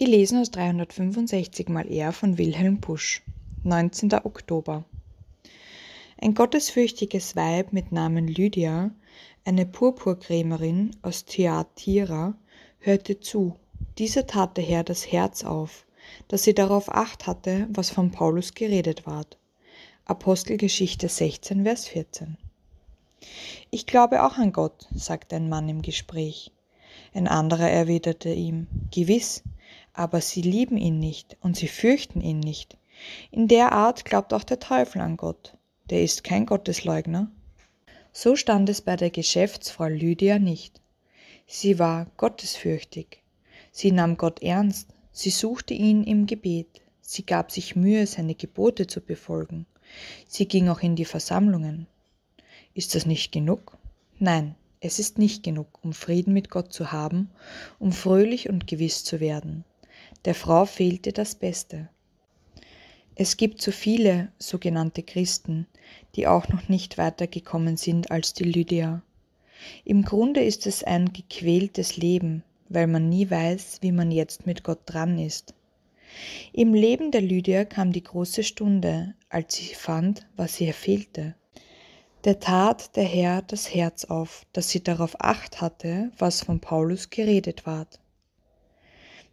Gelesen aus 365 mal er von Wilhelm Busch. 19. Oktober. Ein gottesfürchtiges Weib mit Namen Lydia, eine Purpurkrämerin aus Theatira, hörte zu. Dieser tat der Herr das Herz auf, dass sie darauf acht hatte, was von Paulus geredet ward. Apostelgeschichte 16, Vers 14. Ich glaube auch an Gott, sagte ein Mann im Gespräch. Ein anderer erwiderte ihm, Gewiss, aber sie lieben ihn nicht und sie fürchten ihn nicht. In der Art glaubt auch der Teufel an Gott. Der ist kein Gottesleugner. So stand es bei der Geschäftsfrau Lydia nicht. Sie war gottesfürchtig. Sie nahm Gott ernst. Sie suchte ihn im Gebet. Sie gab sich Mühe, seine Gebote zu befolgen. Sie ging auch in die Versammlungen. Ist das nicht genug? Nein, es ist nicht genug, um Frieden mit Gott zu haben, um fröhlich und gewiss zu werden. Der Frau fehlte das Beste. Es gibt so viele sogenannte Christen, die auch noch nicht weitergekommen sind als die Lydia. Im Grunde ist es ein gequältes Leben, weil man nie weiß, wie man jetzt mit Gott dran ist. Im Leben der Lydia kam die große Stunde, als sie fand, was ihr fehlte. Da tat der Herr das Herz auf, dass sie darauf acht hatte, was von Paulus geredet ward.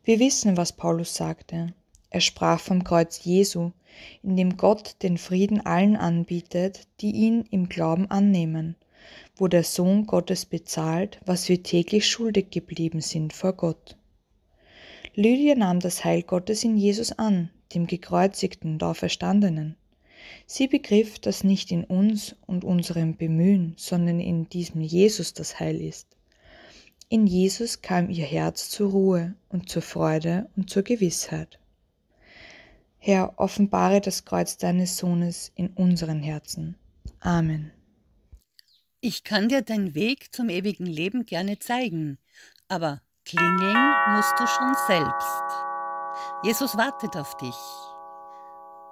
Wir wissen, was Paulus sagte. Er sprach vom Kreuz Jesu, in dem Gott den Frieden allen anbietet, die ihn im Glauben annehmen, wo der Sohn Gottes bezahlt, was wir täglich schuldig geblieben sind vor Gott. Lydia nahm das Heil Gottes in Jesus an, dem gekreuzigten und Sie begriff, dass nicht in uns und unserem Bemühen, sondern in diesem Jesus das Heil ist. In Jesus kam ihr Herz zur Ruhe und zur Freude und zur Gewissheit. Herr, offenbare das Kreuz deines Sohnes in unseren Herzen. Amen. Ich kann dir deinen Weg zum ewigen Leben gerne zeigen, aber klingeln musst du schon selbst. Jesus wartet auf dich.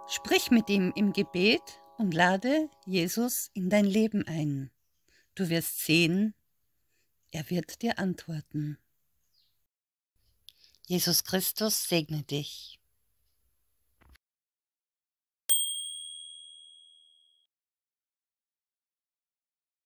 Sprich mit ihm im Gebet und lade Jesus in dein Leben ein. Du wirst sehen, er wird dir antworten. Jesus Christus segne dich.